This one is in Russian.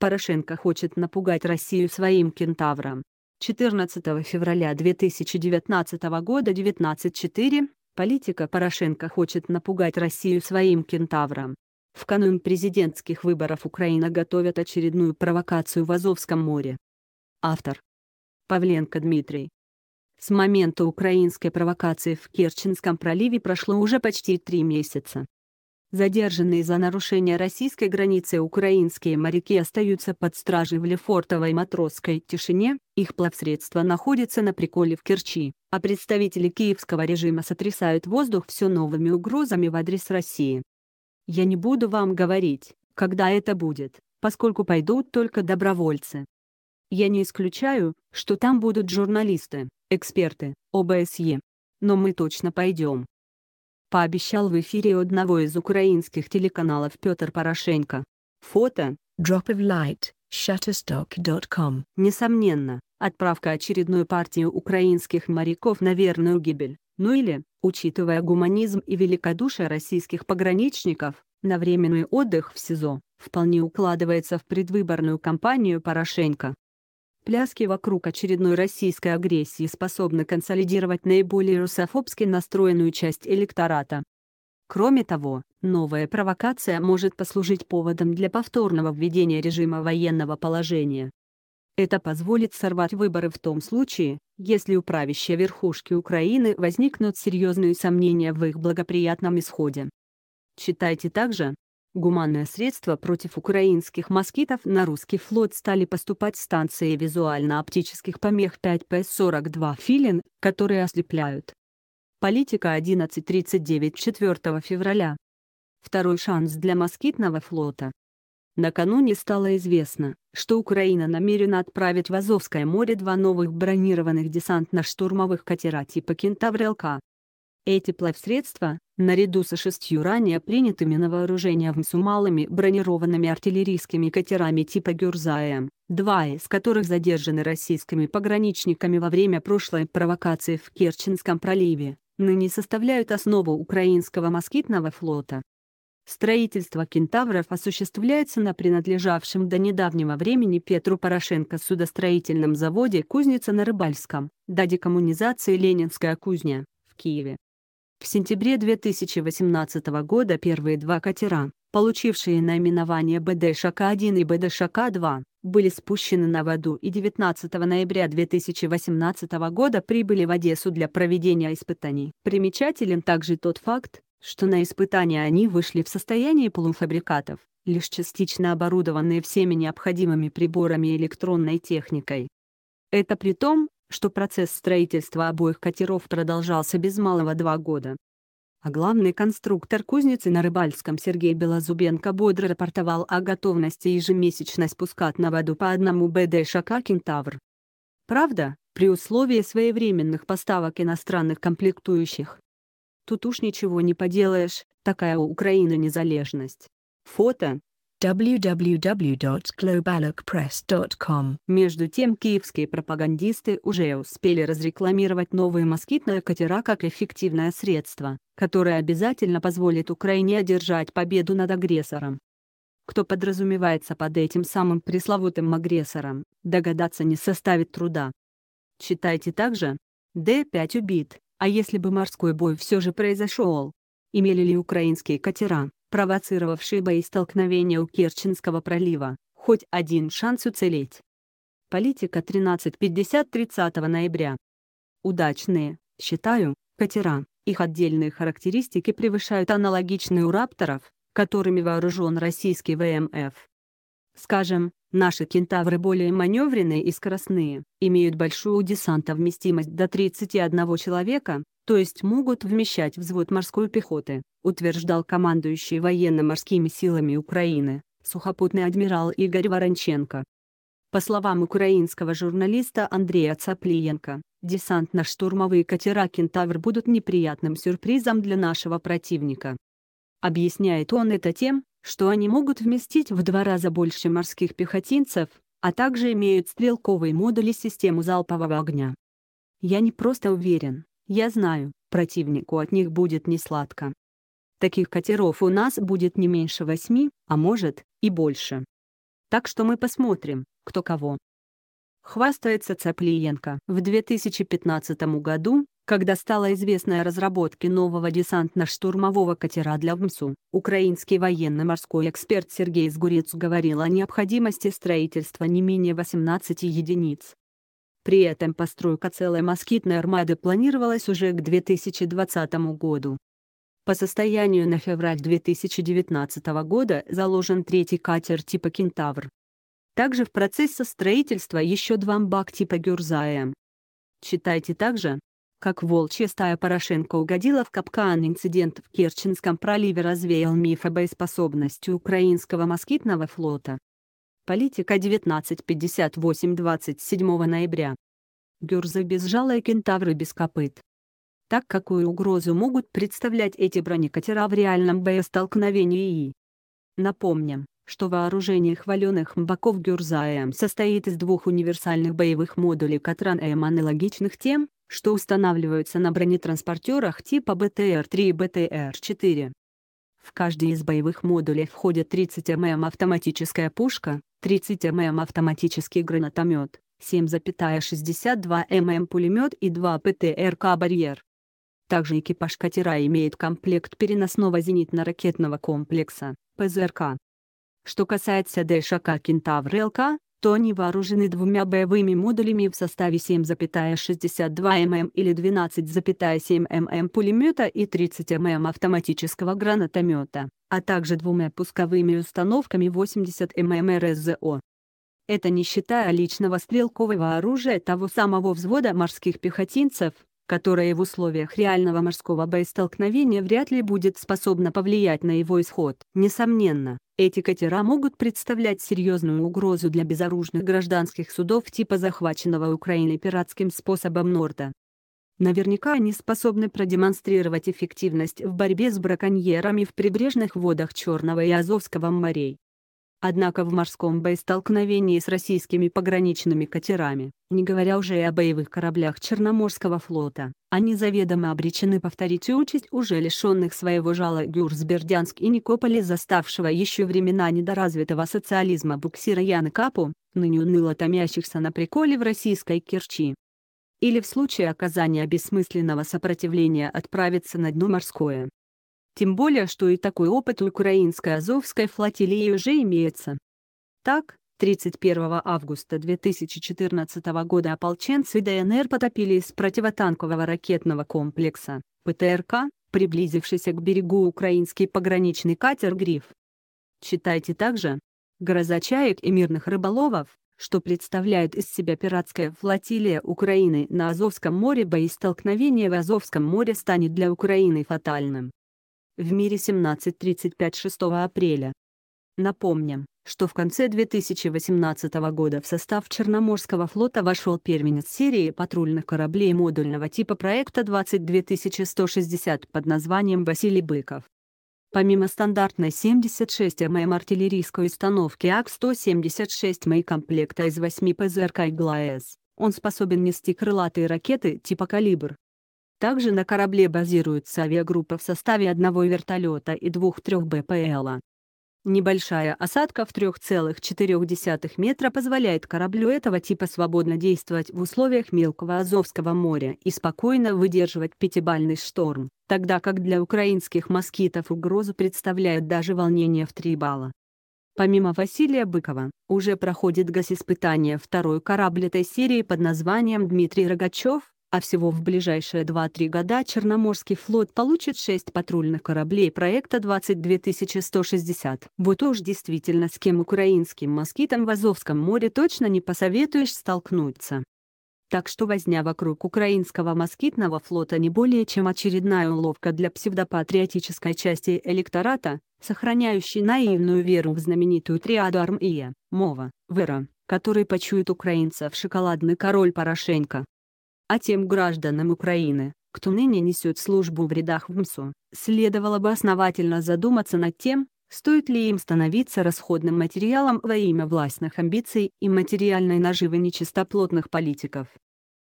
Порошенко хочет напугать Россию своим кентавром. 14 февраля 2019 года 19.4 Политика Порошенко хочет напугать Россию своим кентавром. В канун президентских выборов Украина готовит очередную провокацию в Азовском море. Автор. Павленко Дмитрий. С момента украинской провокации в Керченском проливе прошло уже почти три месяца. Задержанные за нарушение российской границы украинские моряки остаются под стражей в Лефортовой матросской тишине, их плавсредство находится на приколе в Керчи, а представители киевского режима сотрясают воздух все новыми угрозами в адрес России. Я не буду вам говорить, когда это будет, поскольку пойдут только добровольцы. Я не исключаю, что там будут журналисты, эксперты, ОБСЕ. Но мы точно пойдем пообещал в эфире одного из украинских телеканалов Петр Порошенко. Фото Drop of Light, Shutterstock.com. Несомненно, отправка очередной партии украинских моряков на верную гибель, ну или, учитывая гуманизм и великодушие российских пограничников, на временный отдых в СИЗО, вполне укладывается в предвыборную кампанию Порошенко. Пляски вокруг очередной российской агрессии способны консолидировать наиболее русофобски настроенную часть электората. Кроме того, новая провокация может послужить поводом для повторного введения режима военного положения. Это позволит сорвать выборы в том случае, если у правящей верхушки Украины возникнут серьезные сомнения в их благоприятном исходе. Читайте также Гуманное средство против украинских москитов на русский флот стали поступать станции визуально-оптических помех 5П-42 «Филин», которые ослепляют. Политика 11.39 4 февраля. Второй шанс для москитного флота. Накануне стало известно, что Украина намерена отправить в Азовское море два новых бронированных десантно-штурмовых катера типа «Кентавр-ЛК». Эти плавсредства, наряду со шестью ранее принятыми на вооружение мсумалами бронированными артиллерийскими катерами типа «Гюрзаем», два из которых задержаны российскими пограничниками во время прошлой провокации в Керченском проливе, ныне составляют основу украинского москитного флота. Строительство кентавров осуществляется на принадлежавшем до недавнего времени Петру Порошенко судостроительном заводе «Кузница» на Рыбальском, до декоммунизации «Ленинская кузня» в Киеве. В сентябре 2018 года первые два катера, получившие наименование БД «Шака-1» и БД «Шака-2», были спущены на воду и 19 ноября 2018 года прибыли в Одессу для проведения испытаний. Примечателен также тот факт, что на испытания они вышли в состоянии полуфабрикатов, лишь частично оборудованные всеми необходимыми приборами и электронной техникой. Это при том, что процесс строительства обоих катеров продолжался без малого два года. А главный конструктор кузницы на Рыбальском Сергей Белозубенко бодро рапортовал о готовности ежемесячно спускать на воду по одному БД «Шака Кентавр». Правда, при условии своевременных поставок иностранных комплектующих. Тут уж ничего не поделаешь, такая у Украины незалежность. Фото www.globalocpress.com. Между тем, киевские пропагандисты уже успели разрекламировать новые москитные катера как эффективное средство, которое обязательно позволит Украине одержать победу над агрессором. Кто подразумевается под этим самым пресловутым агрессором, догадаться не составит труда. Читайте также. Д-5 убит, а если бы морской бой все же произошел? Имели ли украинские катера? провоцировавший боестолкновения у Керченского пролива, хоть один шанс уцелеть. Политика 13.50 30 ноября. Удачные, считаю, катера, их отдельные характеристики превышают аналогичные у рапторов, которыми вооружен российский ВМФ. Скажем, Наши кентавры более маневренные и скоростные, имеют большую десантовместимость до 31 человека, то есть могут вмещать взвод морской пехоты, утверждал командующий военно-морскими силами Украины, сухопутный адмирал Игорь Воронченко. По словам украинского журналиста Андрея Цаплиенко, десантно-штурмовые катера «Кентавр» будут неприятным сюрпризом для нашего противника. Объясняет он это тем, что они могут вместить в два раза больше морских пехотинцев, а также имеют стрелковые модули системы залпового огня. Я не просто уверен, я знаю, противнику от них будет несладко. Таких катеров у нас будет не меньше восьми, а может, и больше. Так что мы посмотрим, кто кого. Хвастается Цаплиенко. В 2015 году когда стало известно о разработке нового десантно-штурмового катера для ВМСУ, украинский военно-морской эксперт Сергей Сгурец говорил о необходимости строительства не менее 18 единиц. При этом постройка целой москитной армады планировалась уже к 2020 году. По состоянию на февраль 2019 года заложен третий катер типа «Кентавр». Также в процессе строительства еще два МБАК типа «Гюрзая». Читайте также как волчья стая Порошенко угодила в капкан инцидент в Керченском проливе развеял миф о боеспособности украинского москитного флота. Политика 1958 27 ноября. Гюрза без кентавры без копыт. Так какую угрозу могут представлять эти бронекатера в реальном боестолкновении? Напомним, что вооружение хваленых мбаков Гюрза М состоит из двух универсальных боевых модулей Катран М аналогичных тем, что устанавливаются на бронетранспортерах типа БТР-3 и БТР-4. В каждый из боевых модулей входит 30 мм автоматическая пушка, 30 мм автоматический гранатомет, 7,62 мм пулемет и 2 ПТРК «Барьер». Также экипаж катера имеет комплект переносного зенитно-ракетного комплекса, ПЗРК. Что касается Дэшака «Кентавр ЛК», то они вооружены двумя боевыми модулями в составе 7,62 мм или 12,7 мм пулемета и 30 мм автоматического гранатомета, а также двумя пусковыми установками 80 мм РСЗО. Это не считая личного стрелкового оружия того самого взвода морских пехотинцев, которая в условиях реального морского боестолкновения вряд ли будет способна повлиять на его исход. Несомненно, эти катера могут представлять серьезную угрозу для безоружных гражданских судов типа захваченного Украиной пиратским способом Норда. Наверняка они способны продемонстрировать эффективность в борьбе с браконьерами в прибрежных водах Черного и Азовского морей. Однако в морском боестолкновении с российскими пограничными катерами, не говоря уже и о боевых кораблях Черноморского флота, они заведомо обречены повторить участь уже лишенных своего жала Гюрсбердянск и Никополя заставшего еще времена недоразвитого социализма буксира Яна Капу, ныне уныло томящихся на приколе в российской Керчи. Или в случае оказания бессмысленного сопротивления отправиться на дно морское. Тем более, что и такой опыт у украинской Азовской флотилии уже имеется. Так, 31 августа 2014 года ополченцы ДНР потопили из противотанкового ракетного комплекса ПТРК, приблизившийся к берегу украинский пограничный катер «Гриф». Читайте также «Гроза чаек и мирных рыболовов», что представляет из себя пиратская флотилия Украины на Азовском море боестолкновение в Азовском море станет для Украины фатальным в мире 17.35 6 апреля. Напомним, что в конце 2018 года в состав Черноморского флота вошел первенец серии патрульных кораблей модульного типа проекта 22160 под названием «Василий Быков». Помимо стандартной 76 ММ артиллерийской установки АК-176 МЭ комплекта из 8 ПЗРК и ГЛАЭС, он способен нести крылатые ракеты типа «Калибр», также на корабле базируется авиагруппа в составе одного вертолета и двух трех БПЛа. Небольшая осадка в 3,4 метра позволяет кораблю этого типа свободно действовать в условиях мелкого Азовского моря и спокойно выдерживать пятибальный шторм, тогда как для украинских москитов угрозу представляет даже волнение в 3 балла. Помимо Василия Быкова, уже проходит госиспытание второй корабль этой серии под названием «Дмитрий Рогачев», а всего в ближайшие 2-3 года Черноморский флот получит 6 патрульных кораблей проекта 22160. Вот уж действительно с кем украинским москитом в Азовском море точно не посоветуешь столкнуться. Так что возня вокруг украинского москитного флота не более чем очередная уловка для псевдопатриотической части электората, сохраняющей наивную веру в знаменитую триаду армия, мова, вера, который почует украинцев шоколадный король Порошенко а тем гражданам Украины, кто ныне несет службу в рядах ВМСУ, следовало бы основательно задуматься над тем, стоит ли им становиться расходным материалом во имя властных амбиций и материальной наживы нечистоплотных политиков.